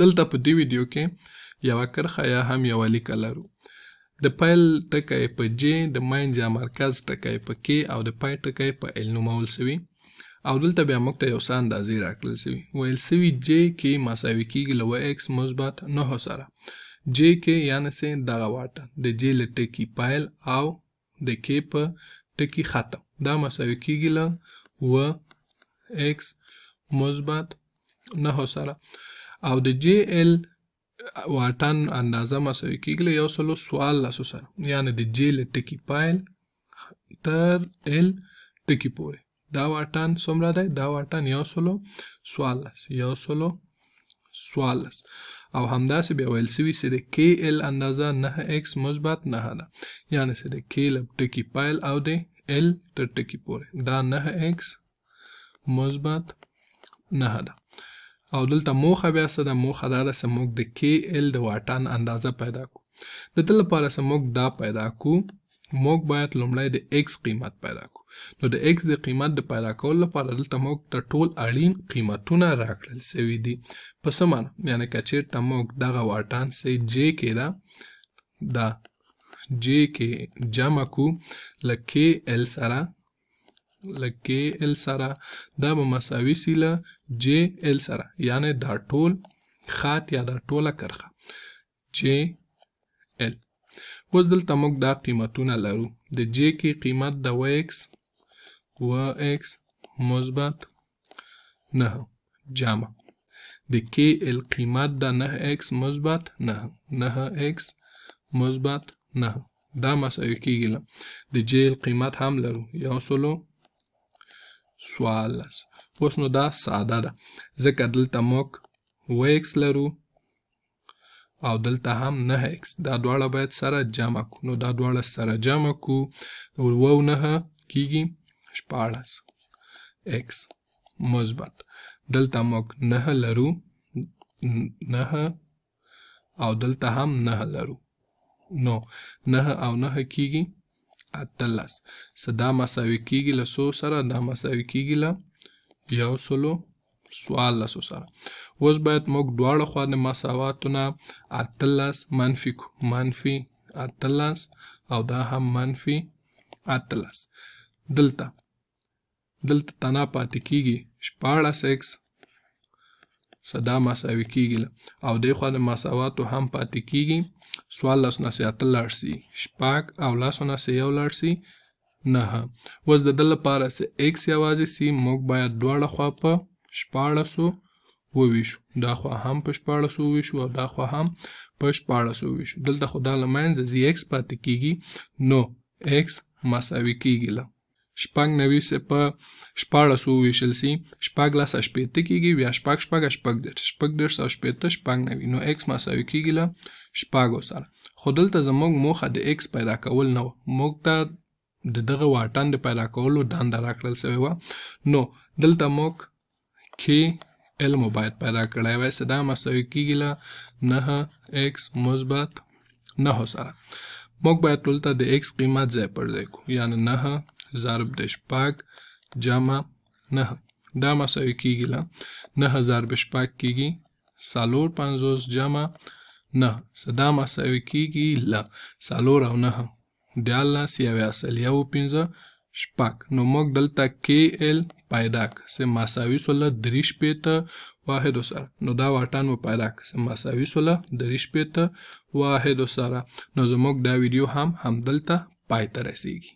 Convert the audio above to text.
دلته په دې ویډیو کې یو کرخه یا هم یو لیکه لرو د پیل ټکی په جې د مینځ یا مرکز ټکی په کې او د پای ټکی په ال نومول سوي او دلته بیا موږ ته یو څه اندازې راکړل سوي ویل سوي جې کې مساوي کېږي له ایکس مثبت نهو سره جې کې یعنې سې دغه واټه د جې له ټکي پیل او د کې په ټکي ختم دا مساوي کېږي له و ایکس مثبت نهو سره او د جی ال واټن اندازه مساوي کیږي له یو سلو څوارلسو سره یعنې د جې له ټکي پیل تر ال ټکي پورې دا واټن څومره دی دا واټن یو سلو څوارلس یو سلو څوارلس او همداسې بیا ویل سوي چې د کې ال اندازه نهه ایکس مثبت نهه ده یعنې چې د کې له ټکي پیل او د ال تر ټکي پورې دا نهه ایکس مثبت نهه ده او دلته موخه بیا څه ده موخه دا ده چې موږ د کې ال د واټن اندازه پیدا کو د دې لپاره چې موږ دا پیدا کو موږ باید لومړی د x قیمت پیدا کو نو د x د قیمت د پیدا کولو لپاره دلته موږ ته ټول اړین قیمتونه راکړل شوي دي په څه معنی یعنې که چېرته موږ دغه واټن سې j کې ده دا j کې جمع کو له k l سره له کې ال سره دا به مساوي سي له جې ال سره یعنی دا ټول خط یا دا ټوله کرخه جې ال اوس دلته موږ دا قیمتونه لرو د جې کې قیمت د و ایکس و ایکس مثبت نه جمع د کې ال قیمت د نه ایکس مثبت نه نه ایکس مثبت نه دا مساوي کیږي د جې ال قیمت هم لرو یو سلو سوالس اوس نو دا ساده ده ځکه دلته موږ ویکس لرو او دلته هم نه ایکس دا دواړه باید سره جمع کو نو دا دواړه سره جمع کو وو نه کیږي شپاړس ایکس مثبت دلته موږ نه لرو نه او دلته هم نه لرو نو نه او نه کیږي اتلس صدا مساوي کیږي له څو سره دا مساوي کیږي له یو سلو سوالسو سره اوس باید موږ دواړه خوا د مساواتونه اتلس منفي کو منفي اتلس او دا هم منفي اتلس دلته دلته تنا پاتې کیږي شپاړس اکس صدا مساوي کیږي او دې خوا د مساواتو هم پاتې کیږي سوالس نه سي اتلړ سي شپږ او لاسو نه سي یو لړ سي نه اوس د دل لپاره چې x یوازې سي موږ باید دواړه خوا په شپاړسو وویشو دا خوا هم په شپاړسو وویشو او دا خوا هم په شپاړسو وویشو دلته خو دا له منځه زی x پاتې کیږي نو x مساوي کیږي شپږ نوي په شپاړس وویشل سي شپږ لس شپېته کېږي بیا شپږ شپږ شپږ دېرش شپږ دېرش او شپېته شپږ نوي نو اکس مساوي کېږي له شپږو سره خو دلته زموږ موخه د اکس پیدا کول نه وه موږ ته د دغه واټن د پیدا کولو دنده راکړل سوې وه نو دلته موږ کې ال مو باید پیدا کړی وای څه دا مساوي کېږي له نهه اکس مثبت نهو سره موږ باید ټول ته د اکس قیمت ځای پر ځای کړو یعنې نهه ضرب د شپږ جمع نهه دا مساوي کیږي له نهه ضرب شپږ کیږي څلور پنځوس جمع نهه څه دا مساوي کیږي له څلور او نهه دیارلس یوې اصل یو پنځه شپږ نو موږ دلته کې ال پیدا کړ چې مساوي سوله درې شپېته واحد سره نو دا واټن مو پیدا کړ چې مساوي سوله درې شپېته واحد سره نو زموږ دا ویډیو هم همدلته پای ته رسیږي